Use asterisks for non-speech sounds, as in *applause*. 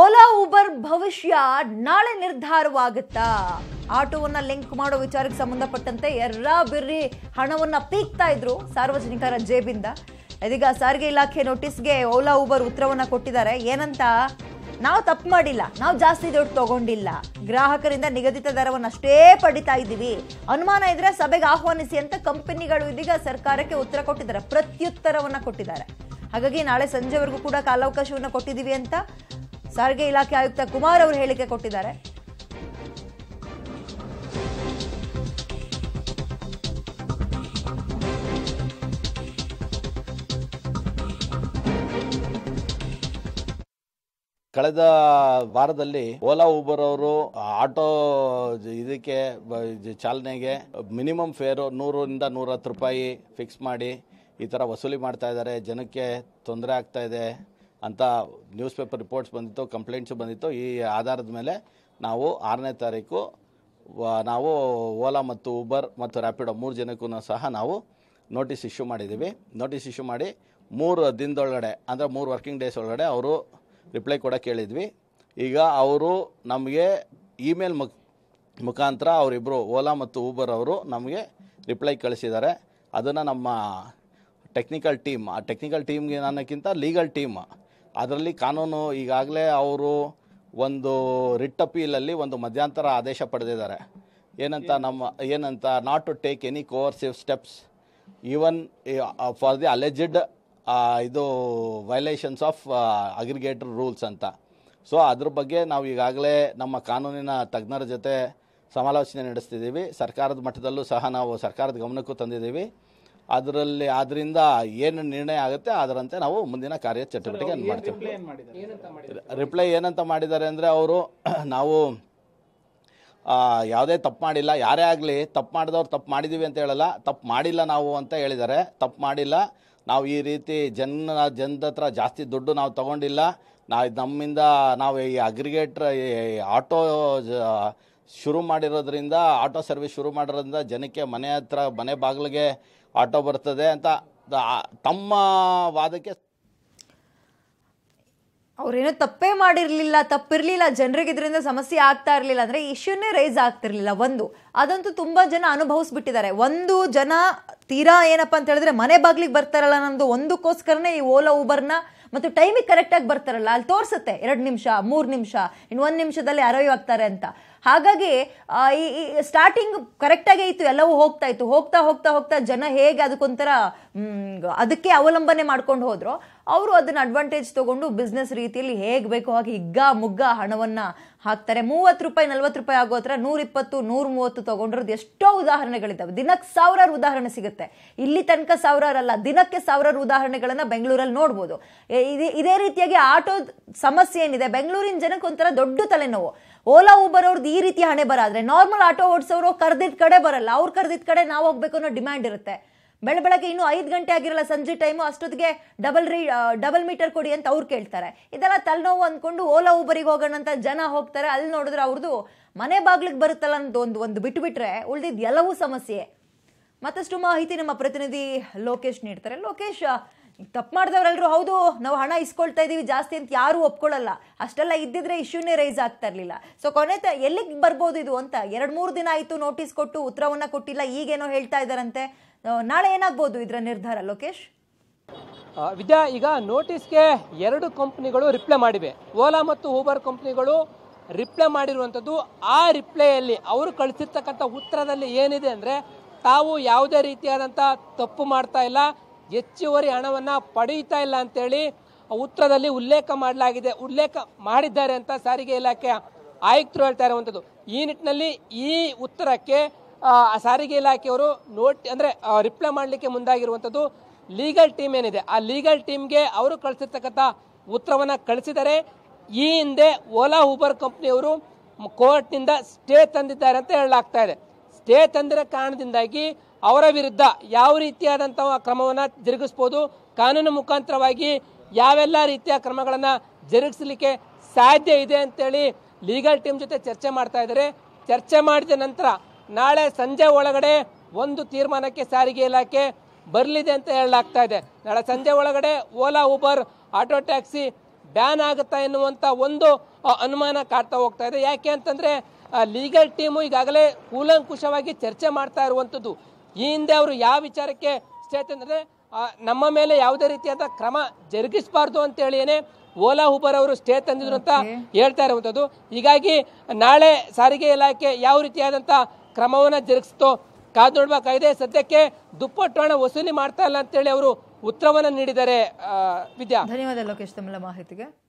Ola Uber ಭವಿಷ್ಯ ನಾಳೆ ನಿರ್ಧಾರವಾಗುತ್ತಾ ಆಟೋವನ್ನ link ಮಾಡೋ ವಿಚಾರಕ್ಕೆ ಸಂಬಂಧಪಟ್ಟಂತೆ ಎಲ್ಲ ಬಿರ್ರಿ ಹಣವನ್ನ ಪೀಕ್ತಾ ಇದ್ರು ಸಾರ್ವಜನಿಕರ ಜೇಬಿಂದ ಇದೀಗ ಸಾರಿಗೆ ಇಲಾಖೆ ನೋಟಿಸ್ಗೆ ಓಲಾ ಊಬರ್ ಉತ್ತರವನ್ನ ಕೊಟ್ಟಿದ್ದಾರೆ ಏನಂತ ನಾವು ತಪ್ಪು ಮಾಡಿಲ್ಲ ನಾವು ಜಾಸ್ತಿ ದುಡ್ಡು ತಗೊಂಡಿಲ್ಲ ಗ್ರಾಹಕರಿಂದ ನಿಗದಿತ ದರವನ್ನು ಅಷ್ಟೇ ಪಡಿತಾ ಇದ್ದೀವಿ ಅನುಮಾನ ಇದ್ರೆ ಸಭೆಗೆ ಆಹ್ವಾನಿಸಿ ಅಂತ ಕಂಪನಿಗಳು ಇದೀಗ ಸರ್ಕಾರಕ್ಕೆ ಉತ್ತರ ಕೊಟ್ಟಿದ್ದಾರೆ ಪ್ರತ್ಯುತ್ತರವನ್ನು ಕೊಟ್ಟಿದ್ದಾರೆ ಹಾಗಾಗಿ ನಾಳೆ ಸಂಜೆವರೆಗೂ ಕೂಡ ಕಾಲಾವಕಾಶವನ್ನು ಕೊಟ್ಟಿದ್ದೀವಿ ಅಂತ ಸಾರಿಗೆ ಇಲಾಖೆ ಆಯುಕ್ತ ಕುಮಾರ್ ಅವರು ಹೇಳಿಕೆ ಕೊಟ್ಟಿದ್ದಾರೆ ಕಳೆದ ವಾರದಲ್ಲಿ ಓಲಾ ಊಬರ್ ಅವರು ಆಟೋ ಇದಕ್ಕೆ ಚಾಲನೆಗೆ ಮಿನಿಮಮ್ ಫೇರು ನೂರರಿಂದ ನೂರ ಹತ್ತು ರೂಪಾಯಿ ಫಿಕ್ಸ್ ಮಾಡಿ ಈ ಥರ ವಸೂಲಿ ಮಾಡ್ತಾ ಇದ್ದಾರೆ ಜನಕ್ಕೆ ತೊಂದರೆ ಆಗ್ತಾ ಇದೆ ಅಂತ ನ್ಯೂಸ್ ಪೇಪರ್ ರಿಪೋರ್ಟ್ಸ್ ಬಂದಿತ್ತು ಕಂಪ್ಲೇಂಟ್ಸ್ ಬಂದಿತ್ತು ಈ ಆಧಾರದ ಮೇಲೆ ನಾವು ಆರನೇ ತಾರೀಕು ನಾವು ಓಲಾ ಮತ್ತು ಉಬರ್ ಮತ್ತು ರ್ಯಾಪಿಡೋ ಮೂರು ಜನಕ್ಕೂ ಸಹ ನಾವು ನೋಟಿಸ್ ಇಶ್ಯೂ ಮಾಡಿದ್ದೀವಿ ನೋಟಿಸ್ ಇಶ್ಯೂ ಮಾಡಿ ಮೂರು ದಿನದೊಳಗಡೆ ಅಂದರೆ ಮೂರು ವರ್ಕಿಂಗ್ ಡೇಸ್ ಒಳಗಡೆ ಅವರು ರಿಪ್ಲೈ ಕೂಡ ಕೇಳಿದ್ವಿ ಈಗ ಅವರು ನಮಗೆ ಇಮೇಲ್ ಮುಖ ಮುಖಾಂತರ ಅವರಿಬ್ಬರು ಓಲಾ ಮತ್ತು ಊಬರ್ ಅವರು ನಮಗೆ ರಿಪ್ಲೈ ಕಳಿಸಿದ್ದಾರೆ ಅದನ್ನು ನಮ್ಮ ಟೆಕ್ನಿಕಲ್ ಟೀಮ್ ಆ ಟೆಕ್ನಿಕಲ್ ಟೀಮ್ಗೆ ಅನ್ನೋಕ್ಕಿಂತ ಲೀಗಲ್ ಟೀಮ್ ಅದರಲ್ಲಿ ಕಾನೂನು ಈಗಾಗಲೇ ಅವರು ಒಂದು ರಿಟ್ ಅಪೀಲಲ್ಲಿ ಒಂದು ಮಧ್ಯಂತರ ಆದೇಶ ಪಡೆದಿದ್ದಾರೆ ಏನಂತ ನಮ್ಮ ಏನಂತ not to take any coercive steps even for the alleged ಇದು ವೈಲೇಷನ್ಸ್ ಆಫ್ ಅಗ್ರಿಗೇಟರ್ ರೂಲ್ಸ್ ಅಂತ ಸೊ ಅದ್ರ ಬಗ್ಗೆ ನಾವು ಈಗಾಗಲೇ ನಮ್ಮ ಕಾನೂನಿನ ತಜ್ಞರ ಜೊತೆ ಸಮಾಲೋಚನೆ ನಡೆಸ್ತಿದ್ದೀವಿ ಸರ್ಕಾರದ ಮಟ್ಟದಲ್ಲೂ ಸಹ ನಾವು ಸರ್ಕಾರದ ಗಮನಕ್ಕೂ ತಂದಿದ್ದೀವಿ ಅದರಲ್ಲಿ ಅದರಿಂದ ಏನು ನಿರ್ಣಯ ಆಗುತ್ತೆ ಅದರಂತೆ ನಾವು ಮುಂದಿನ ಕಾರ್ಯ ಚಟುವಟಿಕೆ ಮಾಡ್ತೀವಿ ರಿಪ್ಲೈ ಏನಂತ ಮಾಡಿದ್ದಾರೆ ಅಂದರೆ ಅವರು *clears throat* ನಾವು ಯಾವುದೇ ತಪ್ಪು ಮಾಡಿಲ್ಲ ಯಾರೇ ಆಗಲಿ ತಪ್ಪು ಮಾಡಿದವ್ರು ತಪ್ಪು ಮಾಡಿದ್ದೀವಿ ಅಂತ ಹೇಳಲ್ಲ ತಪ್ಪು ಮಾಡಿಲ್ಲ ನಾವು ಅಂತ ಹೇಳಿದ್ದಾರೆ ತಪ್ಪು ಮಾಡಿಲ್ಲ ನಾವು ಈ ರೀತಿ ಜನ ಜನದ ಹತ್ರ ಜಾಸ್ತಿ ದುಡ್ಡು ನಾವು ತಗೊಂಡಿಲ್ಲ ನಾವು ನಮ್ಮಿಂದ ನಾವು ಈ ಅಗ್ರಿಗೇಟ್ರ್ ಈ ಆಟೋ ಶುರು ಮಾಡಿರೋದ್ರಿಂದ ಆಟೋ ಸರ್ವಿಸ್ ಶುರು ಮಾಡಿರೋದ್ರಿಂದ ಜನಕ್ಕೆ ಮನೆ ಹತ್ರ ಮನೆ ಬಾಗಿಲಿಗೆ ಆಟೋ ಬರ್ತದೆ ಅಂತ ತಮ್ಮ ವಾದಕ್ಕೆ ಅವ್ರೇನೋ ತಪ್ಪೇ ಮಾಡಿರಲಿಲ್ಲ ತಪ್ಪಿರಲಿಲ್ಲ ಜನರಿಗೆ ಇದರಿಂದ ಸಮಸ್ಯೆ ಆಗ್ತಾ ಇರಲಿಲ್ಲ ಅಂದರೆ ಇಶ್ಯೂನೇ ರೈಸ್ ಆಗ್ತಿರಲಿಲ್ಲ ಒಂದು ಅದಂತೂ ತುಂಬ ಜನ ಅನುಭವಿಸ್ಬಿಟ್ಟಿದ್ದಾರೆ ಒಂದು ಜನ ತೀರಾ ಏನಪ್ಪ ಅಂತ ಹೇಳಿದ್ರೆ ಮನೆ ಬಾಗ್ಲಿಗೆ ಬರ್ತಾರಲ್ಲ ನಮ್ಮದು ಒಂದಕ್ಕೋಸ್ಕರನೇ ಈ ಓಲಾ ಊಬರ್ನ ಮತ್ತು ಟೈಮಿಗೆ ಕರೆಕ್ಟಾಗಿ ಬರ್ತಾರಲ್ಲ ಅಲ್ಲಿ ತೋರಿಸುತ್ತೆ ಎರಡು ನಿಮಿಷ ಮೂರು ನಿಮಿಷ ಇನ್ನು ಒಂದು ನಿಮಿಷದಲ್ಲಿ ಅರೈವ್ ಆಗ್ತಾರೆ ಅಂತ ಹಾಗಾಗಿ ಈ ಸ್ಟಾರ್ಟಿಂಗ್ ಕರೆಕ್ಟಾಗೆ ಇತ್ತು ಎಲ್ಲವೂ ಹೋಗ್ತಾ ಇತ್ತು ಹೋಗ್ತಾ ಹೋಗ್ತಾ ಹೋಗ್ತಾ ಜನ ಹೇಗೆ ಅದಕ್ಕೊಂಥರ ಅದಕ್ಕೆ ಅವಲಂಬನೆ ಮಾಡ್ಕೊಂಡು ಹೋದ್ರು ಅವರು ಅದನ್ನು ಅಡ್ವಾಂಟೇಜ್ ತೊಗೊಂಡು ಬಿಸ್ನೆಸ್ ರೀತಿಯಲ್ಲಿ ಹೇಗೆ ಬೇಕೋ ಹಾಗೆ ಹಿಗ್ಗ ಮುಗ್ಗ ಹಣವನ್ನು ಹಾಕ್ತಾರೆ ಮೂವತ್ತು ರೂಪಾಯಿ ನಲ್ವತ್ತು ರೂಪಾಯಿ ಆಗೋ ಹತ್ರ ನೂರಿಪ್ಪತ್ತು ನೂರ ಮೂವತ್ತು ತೊಗೊಂಡಿರೋದು ಎಷ್ಟೋ ಉದಾಹರಣೆಗಳಿದ್ದಾವೆ ದಿನಕ್ಕೆ ಸಾವಿರಾರು ಉದಾಹರಣೆ ಸಿಗುತ್ತೆ ಇಲ್ಲಿ ತನಕ ಸಾವಿರಾರಲ್ಲ ದಿನಕ್ಕೆ ಸಾವಿರಾರು ಉದಾಹರಣೆಗಳನ್ನು ಬೆಂಗಳೂರಲ್ಲಿ ನೋಡ್ಬೋದು ಇದೇ ರೀತಿಯಾಗಿ ಆಟೋ ಸಮಸ್ಯೆ ಏನಿದೆ ಬೆಂಗಳೂರಿನ ಜನಕ್ಕೆ ಒಂಥರ ದೊಡ್ಡ ತಲೆನೋವು ಓಲಾ ಊಬರ್ ಅವ್ರದ್ದು ಈ ರೀತಿ ಹಣೆ ಬರಾದರೆ ನಾರ್ಮಲ್ ಆಟೋ ಓಡಿಸೋರು ಕರೆದಿದ್ದ ಕಡೆ ಬರಲ್ಲ ಅವ್ರು ಕರೆದಿದ್ದ ಕಡೆ ನಾವು ಹೋಗ್ಬೇಕು ಅನ್ನೋ ಡಿಮ್ಯಾಂಡ್ ಇರುತ್ತೆ ಬೆಳೆ ಬೆಳಗ್ಗೆ ಇನ್ನೂ ಐದು ಗಂಟೆ ಆಗಿರಲ್ಲ ಸಂಜೆ ಟೈಮು ಅಷ್ಟೊತ್ತಿಗೆ ಡಬಲ್ ರೀ ಡಬಲ್ ಮೀಟರ್ ಕೊಡಿ ಅಂತ ಅವ್ರು ಕೇಳ್ತಾರೆ ಇದೆಲ್ಲ ತಲೆನೋವು ಅಂದ್ಕೊಂಡು ಓಲಾ ಊಬರಿಗೆ ಹೋಗೋಣ ಅಂತ ಜನ ಹೋಗ್ತಾರೆ ಅಲ್ಲಿ ನೋಡಿದ್ರೆ ಅವ್ರದ್ದು ಮನೆ ಬಾಗ್ಲಿಗೆ ಬರುತ್ತಲ್ಲ ಅಂತ ಒಂದು ಒಂದು ಬಿಟ್ಟುಬಿಟ್ರೆ ಉಳಿದಿದ್ದು ಎಲ್ಲವೂ ಸಮಸ್ಯೆ ಮತ್ತಷ್ಟು ಮಾಹಿತಿ ನಮ್ಮ ಪ್ರತಿನಿಧಿ ಲೋಕೇಶ್ ನೀಡ್ತಾರೆ ಲೋಕೇಶ್ ತಪ್ಪು ಮಾಡಿದವರೆಲ್ಲರೂ ಹೌದು ನಾವು ಹಣ ಇಸ್ಕೊಳ್ತಾ ಇದ್ದೀವಿ ಜಾಸ್ತಿ ಅಂತ ಯಾರೂ ಒಪ್ಕೊಳ್ಳಲ್ಲ ಅಷ್ಟೆಲ್ಲ ಇದ್ದಿದ್ರೆ ಇಶ್ಯೂನೇ ರೈಸ್ ಆಗ್ತಾ ಇರಲಿಲ್ಲ ಸೊ ಕೊನೆ ತ ಎಲ್ಲಿಗೆ ಬರ್ಬೋದು ಇದು ಅಂತ ಎರಡು ಮೂರು ದಿನ ಆಯಿತು ನೋಟಿಸ್ ಕೊಟ್ಟು ಉತ್ತರವನ್ನು ಕೊಟ್ಟಿಲ್ಲ ಈಗೇನೋ ಹೇಳ್ತಾ ಇದ್ದಾರಂತೆ ನಾಳೆ ಏನಾಗ್ಬೋದು ಇದರ ನಿರ್ಧಾರ ಲೋಕೇಶ್ ವಿದ್ಯಾ ಈಗ ನೋಟಿಸ್ಗೆ ಎರಡು ಕಂಪ್ನಿಗಳು ರಿಪ್ಲೈ ಮಾಡಿವೆ ಓಲಾ ಮತ್ತು ಊಬರ್ ಕಂಪ್ನಿಗಳು ರಿಪ್ಲೈ ಮಾಡಿರುವಂಥದ್ದು ಆ ರಿಪ್ಲೈಯಲ್ಲಿ ಅವರು ಕಳಿಸಿರ್ತಕ್ಕಂಥ ಉತ್ತರದಲ್ಲಿ ಏನಿದೆ ಅಂದರೆ ತಾವು ಯಾವುದೇ ರೀತಿಯಾದಂಥ ತಪ್ಪು ಮಾಡ್ತಾ ಇಲ್ಲ ಹೆಚ್ಚುವರಿ ಹಣವನ್ನು ಪಡೆಯುತ್ತಾ ಇಲ್ಲ ಅಂತೇಳಿ ಉತ್ತರದಲ್ಲಿ ಉಲ್ಲೇಖ ಮಾಡಲಾಗಿದೆ ಉಲ್ಲೇಖ ಮಾಡಿದ್ದಾರೆ ಅಂತ ಸಾರಿಗೆ ಇಲಾಖೆ ಆಯುಕ್ತರು ಹೇಳ್ತಾ ಇರುವಂಥದ್ದು ಈ ನಿಟ್ಟಿನಲ್ಲಿ ಈ ಉತ್ತರಕ್ಕೆ ಸಾರಿಗೆ ಇಲಾಖೆಯವರು ನೋಟ್ ಅಂದರೆ ರಿಪ್ಲೈ ಮಾಡಲಿಕ್ಕೆ ಮುಂದಾಗಿರುವಂಥದ್ದು ಲೀಗಲ್ ಟೀಮ್ ಏನಿದೆ ಆ ಲೀಗಲ್ ಟೀಮ್ಗೆ ಅವರು ಕಳಿಸಿರ್ತಕ್ಕಂಥ ಉತ್ತರವನ್ನು ಕಳಿಸಿದರೆ ಈ ಹಿಂದೆ ಓಲಾ ಉಬರ್ ಕಂಪ್ನಿಯವರು ಕೋರ್ಟ್ನಿಂದ ಸ್ಟೇ ತಂದಿದ್ದಾರೆ ಅಂತ ಹೇಳಲಾಗ್ತಾ ಇದೆ ಸ್ಟೇ ತಂದಿರೋ ಕಾರಣದಿಂದಾಗಿ ಅವರ ವಿರುದ್ಧ ಯಾವ ರೀತಿಯಾದಂಥ ಕ್ರಮವನ್ನು ಜರುಗಿಸ್ಬೋದು ಕಾನೂನು ಮುಖಾಂತರವಾಗಿ ಯಾವೆಲ್ಲ ರೀತಿಯ ಕ್ರಮಗಳನ್ನು ಜರುಗಿಸಲಿಕ್ಕೆ ಸಾಧ್ಯ ಇದೆ ಅಂತೇಳಿ ಲೀಗಲ್ ಟೀಮ್ ಜೊತೆ ಚರ್ಚೆ ಮಾಡ್ತಾ ಇದ್ದಾರೆ ಚರ್ಚೆ ಮಾಡಿದ ನಂತರ ನಾಳೆ ಸಂಜೆ ಒಳಗಡೆ ಒಂದು ತೀರ್ಮಾನಕ್ಕೆ ಸಾರಿಗೆ ಇಲಾಖೆ ಬರಲಿದೆ ಅಂತ ಹೇಳಲಾಗ್ತಾ ಇದೆ ನಾಳೆ ಸಂಜೆ ಒಳಗಡೆ Ola Uber auto taxi ban ಆಗುತ್ತಾ ಎನ್ನುವಂಥ ಒಂದು ಅನುಮಾನ ಕಾಡ್ತಾ ಹೋಗ್ತಾ ಇದೆ ಯಾಕೆ ಅಂತಂದರೆ ಲೀಗಲ್ ಟೀಮು ಈಗಾಗಲೇ ಕೂಲಂಕುಷವಾಗಿ ಚರ್ಚೆ ಮಾಡ್ತಾ ಇರುವಂಥದ್ದು ಈ ಹಿಂದೆ ಅವರು ಯಾವ ವಿಚಾರಕ್ಕೆ ಸ್ಟೇಟ್ ಅಂದರೆ ನಮ್ಮ ಮೇಲೆ ಯಾವುದೇ ರೀತಿಯಾದ ಕ್ರಮ ಜರುಗಿಸಬಾರ್ದು ಅಂತೇಳಿಯೇ ಓಲಾ ಉಬರ್ ಅವರು ಸ್ಟೇ ತಂದಿದ್ರು ಅಂತ ಹೇಳ್ತಾ ಇರುವಂಥದ್ದು ಹೀಗಾಗಿ ನಾಳೆ ಸಾರಿಗೆ ಇಲಾಖೆ ಯಾವ ರೀತಿಯಾದಂಥ ಕ್ರಮವನ್ನು ಜರುಗಿಸ್ತೋ ಕಾದು ನೋಡ್ಬೇಕಾಗಿದೆ ಸದ್ಯಕ್ಕೆ ದುಪ್ಪಟ್ಟು ಹಣ ವಸೂಲಿ ಮಾಡ್ತಾ ಇಲ್ಲ ಅಂತೇಳಿ ಅವರು ಉತ್ತರವನ್ನು ನೀಡಿದ್ದಾರೆ ವಿದ್ಯಾ ಧನ್ಯವಾದ ಲೋಕೇಶ್ ತಮ್ಮ ಮಾಹಿತಿಗೆ